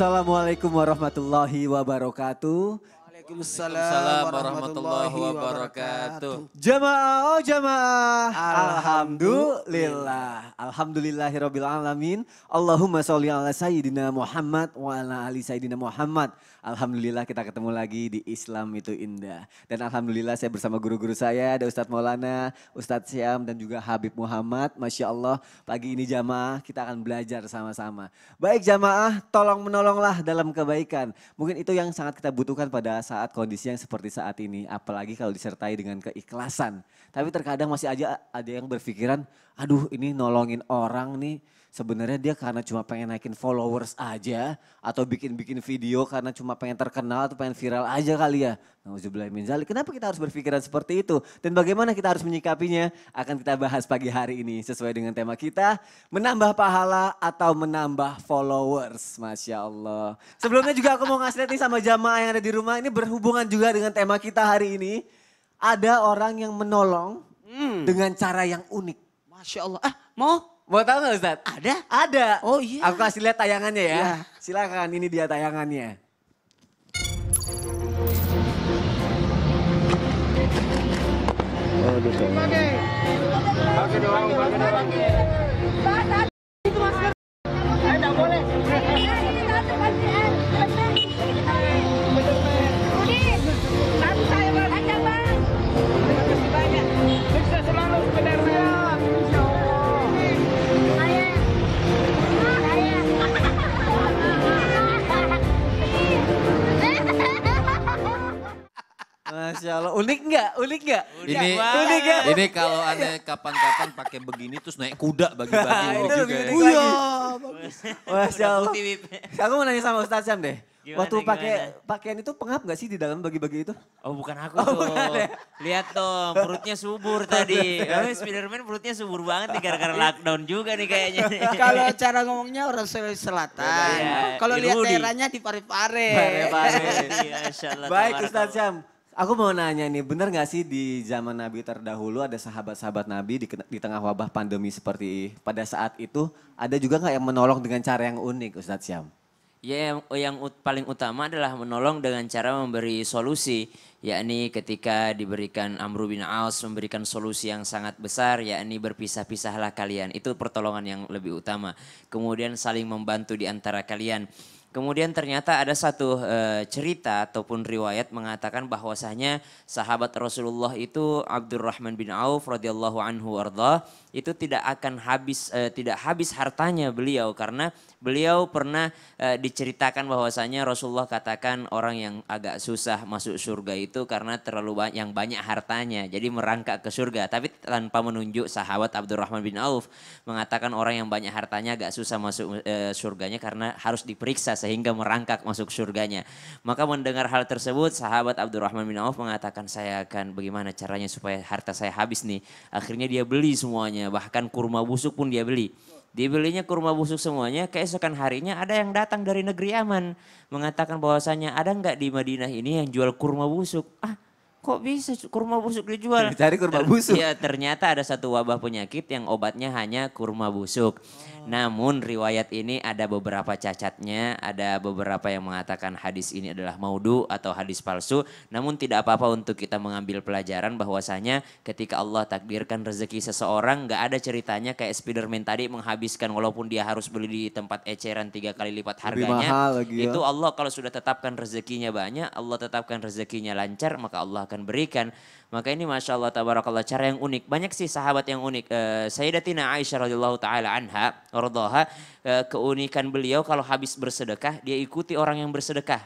Assalamualaikum warahmatullahi wabarakatuh. Waalaikumsalam warahmatullahi wabarakatuh. Jamaah oh jamaah. Alhamdulillah. Alhamdulillahirrahmanirrahim. Allahumma sholli ala sayyidina Muhammad wa ala ali sayyidina Muhammad. Alhamdulillah kita ketemu lagi di Islam itu indah. Dan alhamdulillah saya bersama guru-guru saya, ada Ustadz Maulana, Ustadz Syam dan juga Habib Muhammad. Masya Allah pagi ini jamaah kita akan belajar sama-sama. Baik jamaah tolong menolonglah dalam kebaikan. Mungkin itu yang sangat kita butuhkan pada saat kondisi yang seperti saat ini. Apalagi kalau disertai dengan keikhlasan. Tapi terkadang masih aja ada yang berpikiran, aduh ini nolongin orang nih sebenarnya dia karena cuma pengen naikin followers aja atau bikin-bikin video karena cuma pengen terkenal atau pengen viral aja kali ya. Nauzubillah min zalik. Kenapa kita harus berpikiran seperti itu dan bagaimana kita harus menyikapinya akan kita bahas pagi hari ini sesuai dengan tema kita menambah pahala atau menambah followers. Masya Allah. Sebelumnya juga aku mau ngasih nih sama jamaah yang ada di rumah ini berhubungan juga dengan tema kita hari ini. Ada orang yang menolong hmm. dengan cara yang unik. Masya Allah. Ah, mau? Mau tahu nggak ustadz Ada? Ada. Oh iya. Aku kasih lihat tayangannya ya. ya. Silakan ini dia tayangannya. Oh, gitu. Pakai. Pakai doang, pakai doang. doang. doang. doang. Masya Allah, unik nggak? Unik nggak? Ini unik ya? Ini kalau ada kapan-kapan pakai begini terus naik kuda bagi-bagi ah, unik juga. Ya. Iya, bagus. Masya Allah. Aku mau nanya sama Ustaz Sam deh. Gimana, Waktu pakai pakaian itu pengap nggak sih di dalam bagi-bagi itu? Oh bukan aku oh, tuh. Bukan, ya? Lihat dong perutnya subur tadi. Kami Spiderman perutnya subur banget nih gara-gara lockdown juga nih kayaknya. Kalau cara ngomongnya orang Sulawesi Selatan. Ya, Kalau lihat daerahnya di pare-pare. Pare-pare. Iya, Baik Ustaz Jam. Aku mau nanya nih, benar gak sih di zaman Nabi terdahulu ada sahabat-sahabat Nabi di, di tengah wabah pandemi seperti pada saat itu ada juga nggak yang menolong dengan cara yang unik, Ustadz Syam? Ya, yang, oh, yang ut, paling utama adalah menolong dengan cara memberi solusi, yakni ketika diberikan Amru bin Aus memberikan solusi yang sangat besar, yakni berpisah-pisahlah kalian. Itu pertolongan yang lebih utama. Kemudian saling membantu di antara kalian. Kemudian ternyata ada satu e, cerita ataupun riwayat mengatakan bahwasanya sahabat Rasulullah itu Abdurrahman bin Auf radhiyallahu anhu arda itu tidak akan habis e, tidak habis hartanya beliau karena beliau pernah e, diceritakan bahwasanya Rasulullah katakan orang yang agak susah masuk surga itu karena terlalu banyak yang banyak hartanya jadi merangkak ke surga tapi tanpa menunjuk sahabat Abdurrahman bin Auf mengatakan orang yang banyak hartanya agak susah masuk e, surganya karena harus diperiksa sehingga merangkak masuk surganya. Maka mendengar hal tersebut sahabat Abdurrahman bin Auf mengatakan saya akan bagaimana caranya supaya harta saya habis nih. Akhirnya dia beli semuanya bahkan kurma busuk pun dia beli. Dibelinya kurma busuk semuanya, keesokan harinya ada yang datang dari negeri Aman Mengatakan bahwasanya ada nggak di Madinah ini yang jual kurma busuk? Ah, kok bisa kurma busuk dijual? Cari kurma busuk. Iya, ternyata ada satu wabah penyakit yang obatnya hanya kurma busuk. Namun riwayat ini ada beberapa cacatnya, ada beberapa yang mengatakan hadis ini adalah maudu atau hadis palsu. Namun tidak apa-apa untuk kita mengambil pelajaran bahwasanya ketika Allah takdirkan rezeki seseorang nggak ada ceritanya kayak Spiderman tadi menghabiskan walaupun dia harus beli di tempat eceran tiga kali lipat harganya. lagi ya. Itu Allah kalau sudah tetapkan rezekinya banyak, Allah tetapkan rezekinya lancar maka Allah akan berikan. Maka ini Masya Allah tabarakallah cara yang unik. Banyak sih sahabat yang unik. Uh, Sayyidatina Aisyah radhiyallahu ta'ala anha, radhaha, uh, eh, keunikan beliau kalau habis bersedekah, dia ikuti orang yang bersedekah.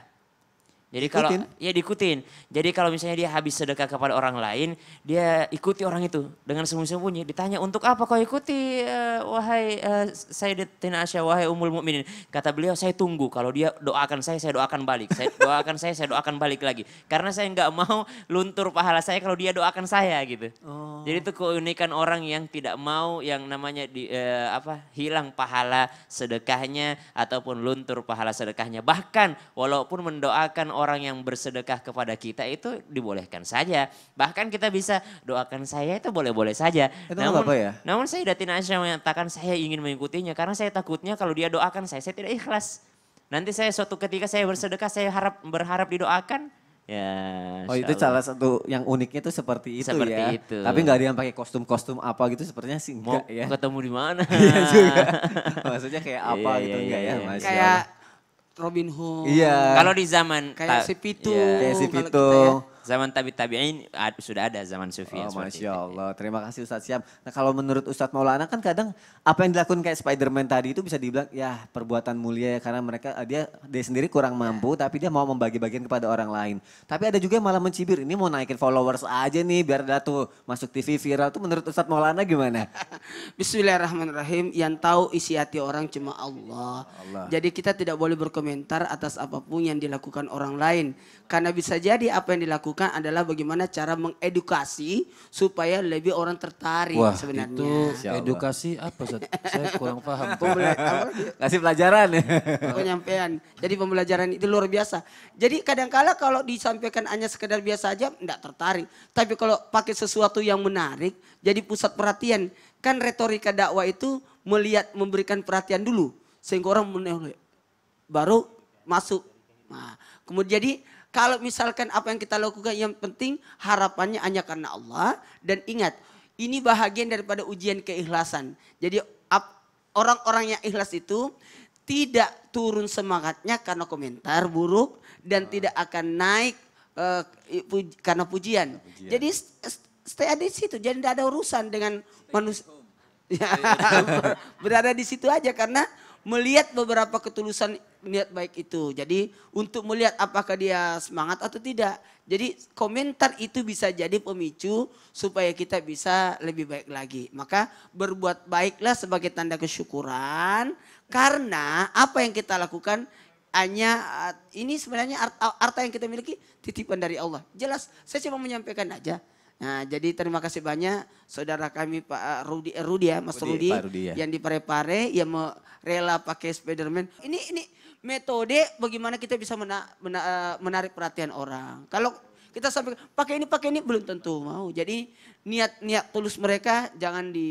Jadi kalau ya diikutin. Jadi kalau misalnya dia habis sedekah kepada orang lain, dia ikuti orang itu dengan sembunyi-sembunyi. Ditanya untuk apa kau ikuti uh, wahai uh, eh, Sayyidatina Asya wahai Ummul Mukminin. Kata beliau saya tunggu kalau dia doakan saya saya doakan balik. Saya doakan saya saya doakan balik lagi. Karena saya nggak mau luntur pahala saya kalau dia doakan saya gitu. Oh. Jadi itu keunikan orang yang tidak mau yang namanya di uh, apa hilang pahala sedekahnya ataupun luntur pahala sedekahnya. Bahkan walaupun mendoakan orang orang yang bersedekah kepada kita itu dibolehkan saja. Bahkan kita bisa doakan saya itu boleh-boleh saja. Itu namun, apa ya? Namun saya tidak Aisyah menyatakan saya ingin mengikutinya karena saya takutnya kalau dia doakan saya, saya tidak ikhlas. Nanti saya suatu ketika saya bersedekah, saya harap berharap didoakan, Ya, oh itu salah satu yang uniknya tuh seperti itu seperti ya. Itu. Tapi nggak ada yang pakai kostum-kostum apa gitu sepertinya sih enggak Mau ya. Ketemu di mana? Iya juga. Maksudnya kayak apa iya, gitu iya, enggak ya? Iya, iya. Masya kayak Robin Hood. Iya. Kalau di zaman kayak si Pitung. Iya. Kayak si Pitung. Zaman tabi tabiin sudah ada zaman sufi. Oh, Masya Allah. Itu. Terima kasih Ustadz Siam. Nah kalau menurut Ustadz Maulana kan kadang apa yang dilakukan kayak Spiderman tadi itu bisa dibilang ya perbuatan mulia ya karena mereka eh, dia dia sendiri kurang mampu tapi dia mau membagi-bagian kepada orang lain. Tapi ada juga yang malah mencibir ini mau naikin followers aja nih biar dah tuh masuk TV viral tuh menurut Ustadz Maulana gimana? Bismillahirrahmanirrahim yang tahu isi hati orang cuma Allah. Allah. Jadi kita tidak boleh berkomentar atas apapun yang dilakukan orang lain karena bisa jadi apa yang dilakukan lakukan adalah bagaimana cara mengedukasi supaya lebih orang tertarik Wah, sebenarnya. Itu edukasi apa? Saya kurang paham. Pembela Kasih pelajaran ya. Penyampaian. Jadi pembelajaran itu luar biasa. Jadi kadangkala kalau disampaikan hanya sekedar biasa aja enggak tertarik. Tapi kalau pakai sesuatu yang menarik jadi pusat perhatian. Kan retorika dakwah itu melihat memberikan perhatian dulu sehingga orang menoleh baru masuk. Nah, kemudian jadi kalau misalkan apa yang kita lakukan yang penting harapannya hanya karena Allah. Dan ingat, ini bahagian daripada ujian keikhlasan. Jadi orang-orang yang ikhlas itu tidak turun semangatnya karena komentar buruk dan ah. tidak akan naik uh, puj karena pujian. pujian. Jadi stay di situ, jadi tidak ada urusan dengan manusia. berada di situ aja karena melihat beberapa ketulusan niat baik itu. Jadi untuk melihat apakah dia semangat atau tidak. Jadi komentar itu bisa jadi pemicu supaya kita bisa lebih baik lagi. Maka berbuat baiklah sebagai tanda kesyukuran karena apa yang kita lakukan hanya eh, ini sebenarnya harta, yang kita miliki titipan dari Allah. Jelas, saya cuma menyampaikan aja. Nah, jadi terima kasih banyak saudara kami Pak eh, Rudi eh, Rudi ya, Mas Rudi, Rudi, Rudi ya. yang di Parepare yang rela pakai Spiderman. Ini ini metode bagaimana kita bisa mena, mena, eh, menarik perhatian orang. Kalau kita sampai pakai ini pakai ini belum tentu mau. Jadi niat niat tulus mereka jangan di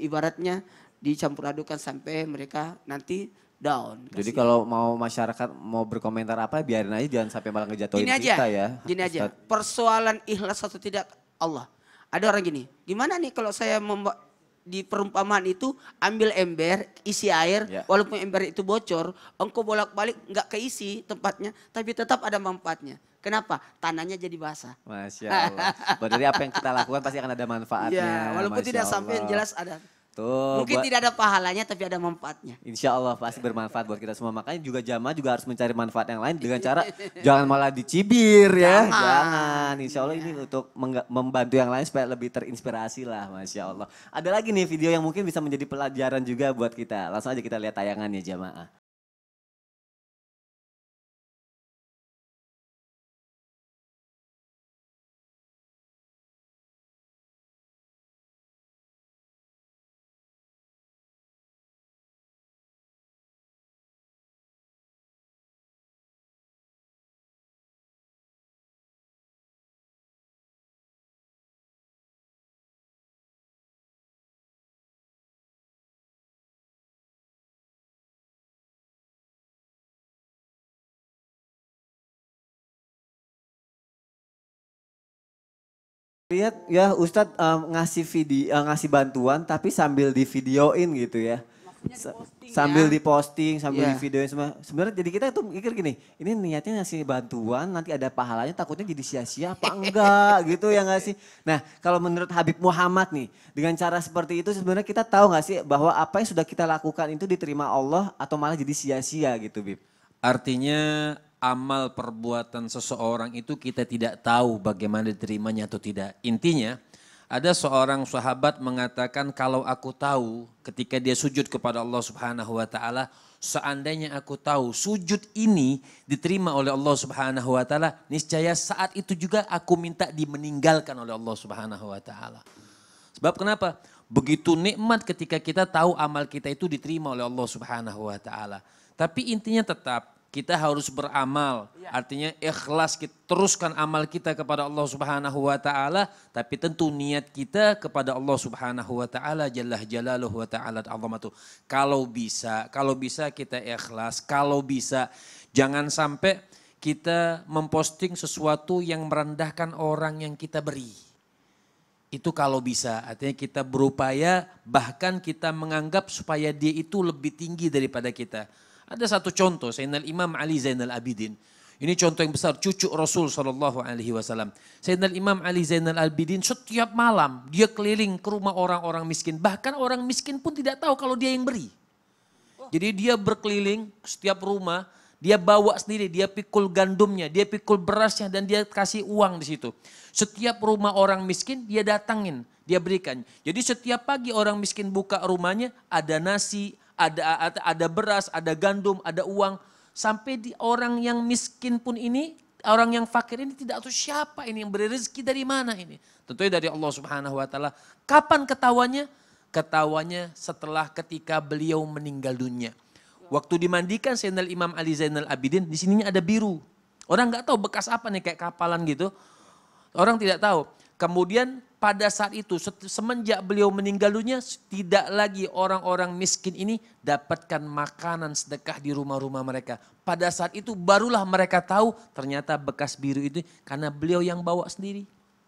ibaratnya dicampur adukan sampai mereka nanti down. Kasih. Jadi kalau mau masyarakat mau berkomentar apa biarin aja jangan sampai malah ngejatuhin gini aja, kita ya. Gini aja. Persoalan ikhlas atau tidak Allah. Ada orang gini, gimana nih kalau saya membuat di perumpamaan itu ambil ember isi air ya. walaupun ember itu bocor engkau bolak-balik nggak keisi tempatnya tapi tetap ada manfaatnya kenapa tanahnya jadi basah masya allah berarti apa yang kita lakukan pasti akan ada manfaatnya ya, walaupun masya tidak sampai yang jelas ada Tuh, gitu, Mungkin buat... tidak ada pahalanya tapi ada manfaatnya. Insya Allah pasti bermanfaat buat kita semua. Makanya juga jamaah juga harus mencari manfaat yang lain dengan cara jangan malah dicibir ya. Jangan. jangan. Insya Allah ini iya. untuk membantu yang lain supaya lebih terinspirasi lah Masya Allah. Ada lagi nih video yang mungkin bisa menjadi pelajaran juga buat kita. Langsung aja kita lihat tayangannya jamaah. Lihat ya Ustadz uh, ngasih video uh, ngasih bantuan tapi sambil di videoin gitu ya. ya. Diposting, sambil ya. diposting, sambil yeah. di videoin semua. Sebenarnya jadi kita tuh mikir gini, ini niatnya ngasih bantuan, nanti ada pahalanya takutnya jadi sia-sia apa enggak gitu ya nggak sih? Nah kalau menurut Habib Muhammad nih, dengan cara seperti itu sebenarnya kita tahu nggak sih bahwa apa yang sudah kita lakukan itu diterima Allah atau malah jadi sia-sia gitu Bib? Artinya amal perbuatan seseorang itu kita tidak tahu bagaimana diterimanya atau tidak. Intinya, ada seorang sahabat mengatakan kalau aku tahu ketika dia sujud kepada Allah Subhanahu wa taala, seandainya aku tahu sujud ini diterima oleh Allah Subhanahu wa taala, niscaya saat itu juga aku minta dimeninggalkan oleh Allah Subhanahu wa taala. Sebab kenapa? Begitu nikmat ketika kita tahu amal kita itu diterima oleh Allah Subhanahu wa taala. Tapi intinya tetap kita harus beramal. Iya. Artinya ikhlas kita teruskan amal kita kepada Allah Subhanahu wa taala, tapi tentu niat kita kepada Allah Subhanahu wa taala jalla jalaluhu wa taala azamatu. Kalau bisa, kalau bisa kita ikhlas, kalau bisa jangan sampai kita memposting sesuatu yang merendahkan orang yang kita beri. Itu kalau bisa, artinya kita berupaya bahkan kita menganggap supaya dia itu lebih tinggi daripada kita ada satu contoh, Sayyidina Imam Ali Zainal Abidin. Ini contoh yang besar, cucu Rasul saw. Alaihi Wasallam. Sayyidina Imam Ali Zainal Abidin setiap malam dia keliling ke rumah orang-orang miskin. Bahkan orang miskin pun tidak tahu kalau dia yang beri. Oh. Jadi dia berkeliling setiap rumah, dia bawa sendiri, dia pikul gandumnya, dia pikul berasnya dan dia kasih uang di situ. Setiap rumah orang miskin dia datangin, dia berikan. Jadi setiap pagi orang miskin buka rumahnya ada nasi, ada ada beras, ada gandum, ada uang. Sampai di orang yang miskin pun ini, orang yang fakir ini tidak tahu siapa ini yang beri rezeki dari mana ini. Tentunya dari Allah Subhanahu wa taala. Kapan ketawanya? Ketawanya setelah ketika beliau meninggal dunia. Waktu dimandikan Zainal Imam Ali Zainal Abidin, di sininya ada biru. Orang nggak tahu bekas apa nih kayak kapalan gitu. Orang tidak tahu. Kemudian pada saat itu semenjak beliau meninggal dunia tidak lagi orang-orang miskin ini dapatkan makanan sedekah di rumah-rumah mereka. Pada saat itu barulah mereka tahu ternyata bekas biru itu karena beliau yang bawa sendiri.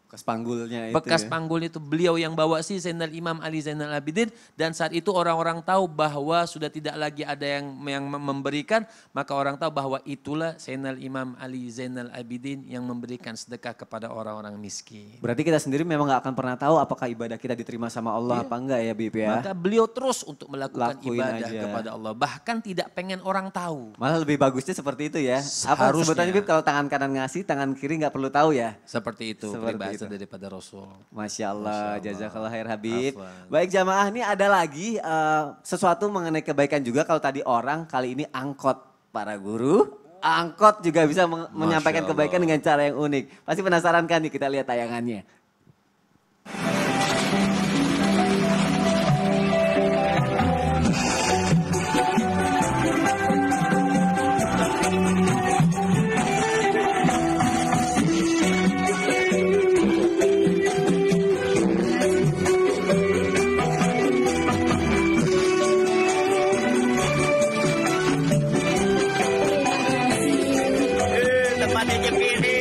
Bekas panggulnya itu. Bekas ya. panggul itu beliau yang bawa si Zainal Imam Ali Zainal Abidin dan saat itu orang-orang tahu bahwa sudah tidak lagi ada yang yang memberikan maka orang tahu bahwa itulah Zainal Imam Ali Zainal Abidin yang memberikan sedekah kepada orang-orang miskin. Berarti kita sendiri memang nggak akan pernah tahu apakah ibadah kita diterima sama Allah iya. apa enggak ya Bib ya. Maka beliau terus untuk melakukan Lakuin ibadah aja. kepada Allah bahkan tidak pengen orang tahu. Malah lebih bagusnya seperti itu ya. harus sebetulnya Bib kalau tangan kanan ngasih tangan kiri nggak perlu tahu ya. Seperti itu. Seperti gitu. daripada Rasul. Masya Allah, Masya Allah. jazakallah khair Habib. Afwan. Baik jamaah, ini ada lagi uh, sesuatu mengenai kebaikan juga kalau tadi orang, kali ini angkot para guru. Angkot juga bisa menyampaikan kebaikan dengan cara yang unik. Pasti penasaran kan nih kita lihat tayangannya. Pada rezeki ini.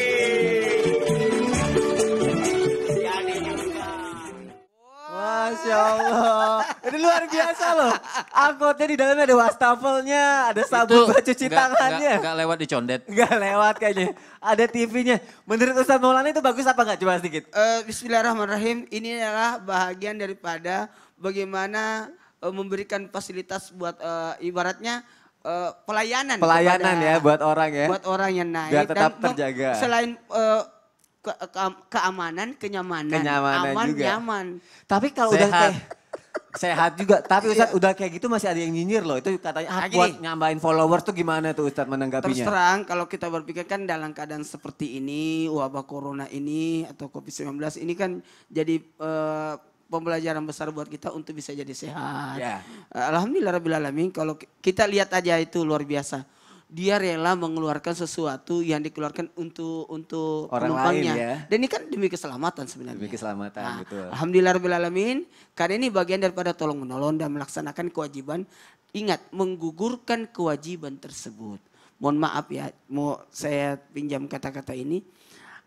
Masya Allah. Ini luar biasa loh. Angkotnya di dalamnya ada wastafelnya, ada sabun buat cuci tangannya. Enggak lewat dicondet. Enggak lewat kayaknya. Ada TV-nya. Menurut Ustaz Maulana itu bagus apa enggak? Coba sedikit. Uh, Bismillahirrahmanirrahim. Ini adalah bahagian daripada bagaimana uh, memberikan fasilitas buat uh, ibaratnya Eh, pelayanan pelayanan ya buat orang ya buat orang yang naik biar tetap dan terjaga selain uh, ke, ke, keamanan kenyamanan kenyamanan aman juga. nyaman tapi kalau udah kayak sehat juga tapi iya. Ustadz udah kayak gitu masih ada yang nyinyir loh itu katanya ah, buat nyambahin followers tuh gimana tuh Ustadz menanggapinya terus terang kalau kita berpikir kan dalam keadaan seperti ini wabah corona ini atau covid 19 ini kan jadi uh, pembelajaran besar buat kita untuk bisa jadi sehat. Yeah. Alhamdulillah Rabbil Alamin kalau kita lihat aja itu luar biasa. Dia rela mengeluarkan sesuatu yang dikeluarkan untuk untuk Orang Lain ya. Dan ini kan demi keselamatan sebenarnya. Demi keselamatan nah, betul. Alhamdulillah Rabbil Alamin karena ini bagian daripada tolong menolong dan melaksanakan kewajiban. Ingat menggugurkan kewajiban tersebut. Mohon maaf ya, mau saya pinjam kata-kata ini.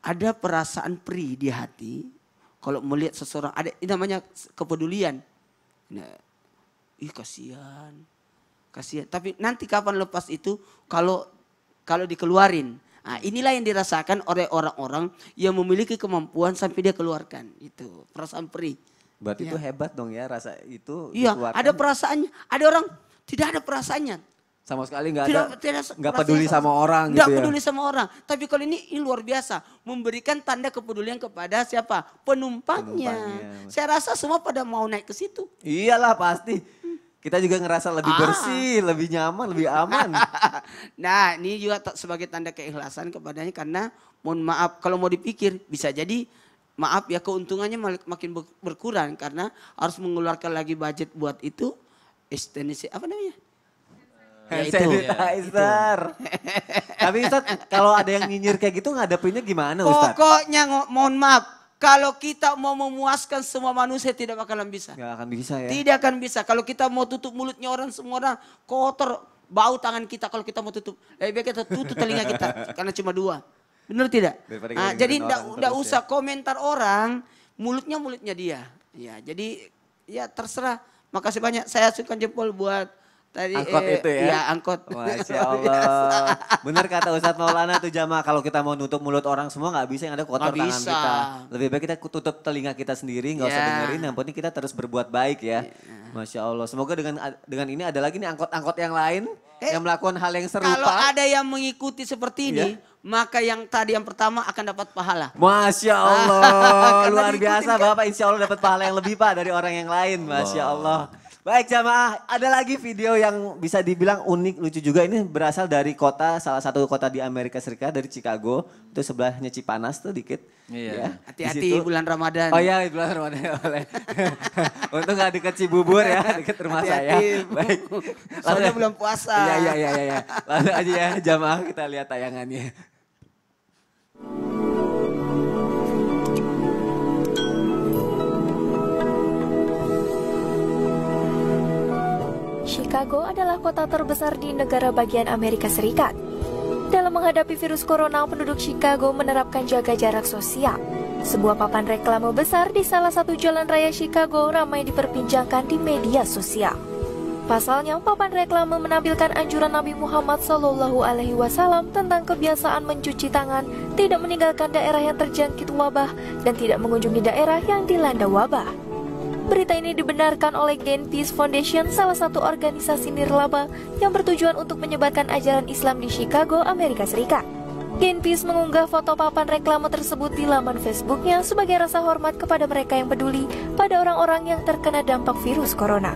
Ada perasaan perih di hati kalau melihat seseorang, ada ini namanya kepedulian. Nah, ih kasihan. Kasihan. Tapi nanti kapan lepas itu kalau kalau dikeluarin. Nah, inilah yang dirasakan oleh orang-orang yang memiliki kemampuan sampai dia keluarkan. Itu perasaan perih. Berarti ya. itu hebat dong ya rasa itu Iya, ada perasaannya. Ada orang tidak ada perasaannya. Sama sekali nggak ada, nggak peduli sama, sama orang gak gitu peduli ya. peduli sama orang. Tapi kalau ini, ini luar biasa. Memberikan tanda kepedulian kepada siapa? Penumpangnya. Penumpangnya. Saya rasa semua pada mau naik ke situ. Iyalah pasti. Kita juga ngerasa lebih ah. bersih, ah. lebih nyaman, lebih aman. nah ini juga sebagai tanda keikhlasan kepadanya karena mohon maaf kalau mau dipikir bisa jadi maaf ya keuntungannya makin berkurang karena harus mengeluarkan lagi budget buat itu estensi eh, apa namanya hand ya ya, sanitizer. Tapi Ustaz, kalau ada yang nyinyir kayak gitu ngadepinnya gimana Ustaz? Pokoknya mohon maaf, kalau kita mau memuaskan semua manusia tidak bakalan bisa. Tidak akan bisa ya. Tidak akan bisa. Kalau kita mau tutup mulutnya orang semua orang kotor, bau tangan kita kalau kita mau tutup. Lebih baik kita tutup telinga kita karena cuma dua. Benar tidak? Nah, jadi tidak usah ya. komentar orang, mulutnya mulutnya dia. Ya, jadi ya terserah. Makasih banyak. Saya suka jempol buat Tadi, angkot eh, itu ya? Iya angkot. Masya Allah. Bener kata Ustadz Maulana tuh Jama, kalau kita mau nutup mulut orang semua nggak bisa yang ada kotor gak tangan bisa. kita. Lebih baik kita tutup telinga kita sendiri, nggak yeah. usah iya. dengerin. Yang penting kita terus berbuat baik ya. Yeah. Masya Allah. Semoga dengan dengan ini ada lagi nih angkot-angkot yang lain eh, yang melakukan hal yang serupa. Kalau ada yang mengikuti seperti ini, yeah maka yang tadi yang pertama akan dapat pahala. Masya Allah, luar biasa kan? Bapak insya Allah dapat pahala yang lebih Pak dari orang yang lain, Masya Allah. Baik jamaah, ada lagi video yang bisa dibilang unik, lucu juga. Ini berasal dari kota, salah satu kota di Amerika Serikat, dari Chicago. Itu sebelahnya Cipanas tuh dikit. Iya. Ya, Hati-hati ya. bulan Ramadan. Oh iya, bulan Ramadan ya, boleh. untuk gak deket Cibubur ya, deket rumah Hati -hati. saya. Baik. Lalu, Soalnya belum puasa. Iya, iya, iya. iya. Lalu aja ya jamaah kita lihat tayangannya. Chicago adalah kota terbesar di negara bagian Amerika Serikat. Dalam menghadapi virus corona, penduduk Chicago menerapkan jaga jarak sosial. Sebuah papan reklame besar di salah satu jalan raya Chicago ramai diperbincangkan di media sosial. Pasalnya, papan reklame menampilkan anjuran Nabi Muhammad Shallallahu Alaihi Wasallam tentang kebiasaan mencuci tangan, tidak meninggalkan daerah yang terjangkit wabah, dan tidak mengunjungi daerah yang dilanda wabah. Berita ini dibenarkan oleh GenPeace Foundation, salah satu organisasi nirlaba yang bertujuan untuk menyebarkan ajaran Islam di Chicago, Amerika Serikat. GenPeace mengunggah foto papan reklame tersebut di laman Facebooknya sebagai rasa hormat kepada mereka yang peduli pada orang-orang yang terkena dampak virus corona.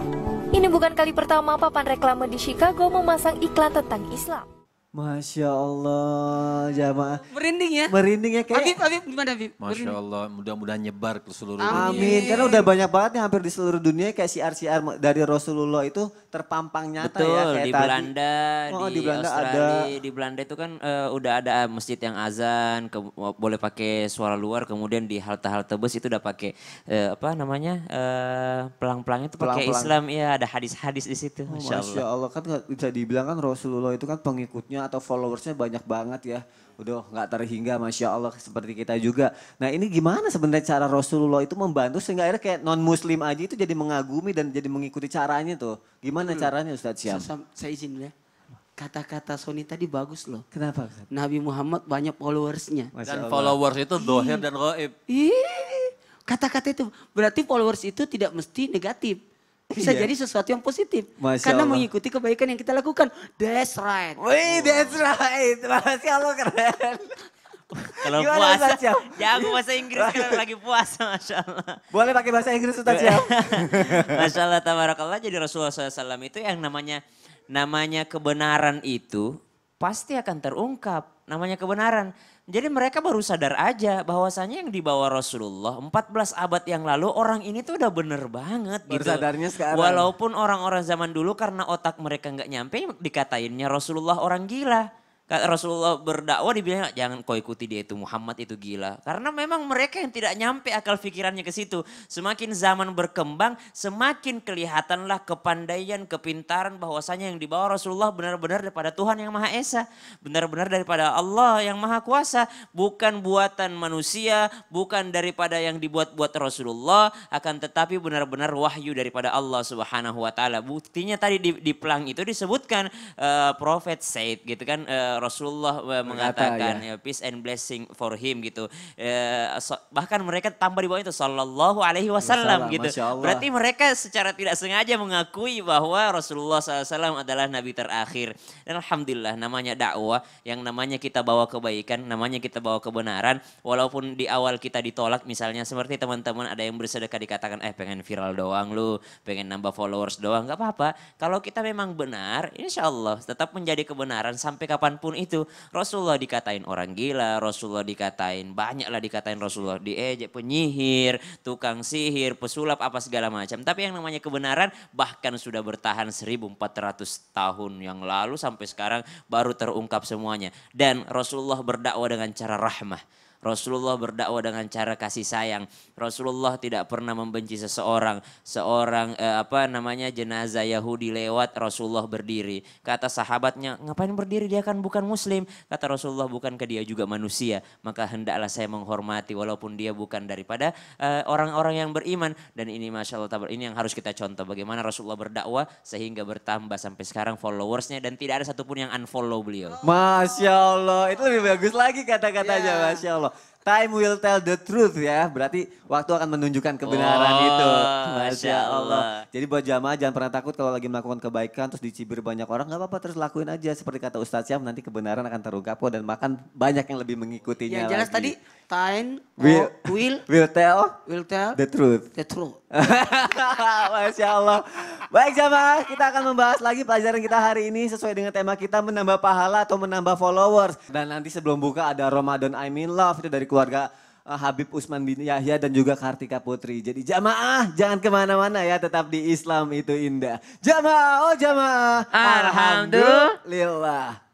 Ini bukan kali pertama papan reklame di Chicago memasang iklan tentang Islam. Masya Allah, jamaah. Merinding ya? Merinding ya kayak. Habib, Habib gimana Habib? Masya Allah, mudah-mudahan nyebar ke seluruh Amin. dunia. Amin, karena udah banyak banget nih hampir di seluruh dunia kayak si siar dari Rasulullah itu terpampang nyata Betul, ya. Betul, di tadi. Belanda, oh, di, di Belanda Australia, ada. di Belanda itu kan uh, udah ada eh, masjid yang azan, ke, boleh pakai suara luar, kemudian di halte-halte bus itu udah pakai uh, apa namanya uh, pelang-pelang itu pakai Islam, ya ada hadis-hadis di situ. Masya, oh, Masya Allah. Allah, kan bisa dibilang kan Rasulullah itu kan pengikutnya atau followersnya banyak banget ya. Udah nggak terhingga Masya Allah seperti kita juga. Nah ini gimana sebenarnya cara Rasulullah itu membantu sehingga akhirnya kayak non muslim aja itu jadi mengagumi dan jadi mengikuti caranya tuh. Gimana hmm. caranya Ustaz Syam? Saya, saya izin ya. Kata-kata Sony tadi bagus loh. Kenapa? Nabi Muhammad banyak followersnya. dan followers itu dohir dan roib kata-kata itu berarti followers itu tidak mesti negatif bisa yeah. jadi sesuatu yang positif. Masya karena Allah. mengikuti kebaikan yang kita lakukan. That's right. Wih, that's right. Masya Allah keren. Kalau puasa, ya aku bahasa Inggris kalau lagi puasa, Masya Allah. Boleh pakai bahasa Inggris Ustaz ya. Masya Allah, tabarakallah. Jadi Rasulullah SAW itu yang namanya namanya kebenaran itu pasti akan terungkap. Namanya kebenaran. Jadi mereka baru sadar aja bahwasanya yang dibawa Rasulullah 14 abad yang lalu orang ini tuh udah bener banget baru gitu. sadarnya sekarang. Walaupun orang-orang zaman dulu karena otak mereka nggak nyampe dikatainnya Rasulullah orang gila. Rasulullah berdakwah dibilang jangan kau ikuti dia itu Muhammad itu gila. Karena memang mereka yang tidak nyampe akal pikirannya ke situ. Semakin zaman berkembang semakin kelihatanlah kepandaian, kepintaran bahwasanya yang dibawa Rasulullah benar-benar daripada Tuhan yang Maha Esa. Benar-benar daripada Allah yang Maha Kuasa. Bukan buatan manusia, bukan daripada yang dibuat-buat Rasulullah. Akan tetapi benar-benar wahyu daripada Allah subhanahu wa ta'ala. Buktinya tadi di, di pelang itu disebutkan uh, Prophet Said gitu kan. Uh, Rasulullah eh, mengatakan Kata, ya. ya. peace and blessing for him gitu. Uh, so, bahkan mereka tambah di bawah itu sallallahu alaihi wasallam gitu. Berarti mereka secara tidak sengaja mengakui bahwa Rasulullah SAW adalah nabi terakhir. Dan alhamdulillah namanya dakwah, yang namanya kita bawa kebaikan, namanya kita bawa kebenaran walaupun di awal kita ditolak misalnya seperti teman-teman ada yang bersedekah dikatakan eh pengen viral doang lu, pengen nambah followers doang, nggak apa-apa. Kalau kita memang benar, insyaallah tetap menjadi kebenaran sampai kapan apapun itu, Rasulullah dikatain orang gila, Rasulullah dikatain banyaklah dikatain Rasulullah diejek penyihir, tukang sihir, pesulap apa segala macam. Tapi yang namanya kebenaran bahkan sudah bertahan 1400 tahun yang lalu sampai sekarang baru terungkap semuanya. Dan Rasulullah berdakwah dengan cara rahmah Rasulullah berdakwah dengan cara kasih sayang. Rasulullah tidak pernah membenci seseorang. Seorang eh, apa namanya jenazah Yahudi lewat Rasulullah berdiri. Kata sahabatnya, "Ngapain berdiri? Dia kan bukan muslim." Kata Rasulullah, bukan ke dia juga manusia? Maka hendaklah saya menghormati walaupun dia bukan daripada eh, orang-orang eh, yang beriman." Dan ini Masya Allah, ini yang harus kita contoh bagaimana Rasulullah berdakwah sehingga bertambah sampai sekarang followersnya dan tidak ada satupun yang unfollow beliau. Masya Allah, itu lebih bagus lagi kata-katanya yeah. Masya Allah. Time will tell the truth ya. Berarti waktu akan menunjukkan kebenaran oh, itu. Masya Allah. Jadi buat jamaah jangan pernah takut kalau lagi melakukan kebaikan terus dicibir banyak orang nggak apa-apa terus lakuin aja seperti kata Ustadz Syam nanti kebenaran akan terungkap kok oh, dan makan banyak yang lebih mengikutinya. Yang jelas lagi. tadi time will, oh, will will tell will tell the truth. The truth. Masya Allah. Baik jamaah, kita akan membahas lagi pelajaran kita hari ini sesuai dengan tema kita menambah pahala atau menambah followers. Dan nanti sebelum buka ada Ramadan I Mean Love itu dari keluarga eh, Habib Usman bin Yahya dan juga Kartika Putri. Jadi jamaah jangan kemana-mana ya tetap di Islam itu indah. Jamaah oh jamaah. Alhamdulillah.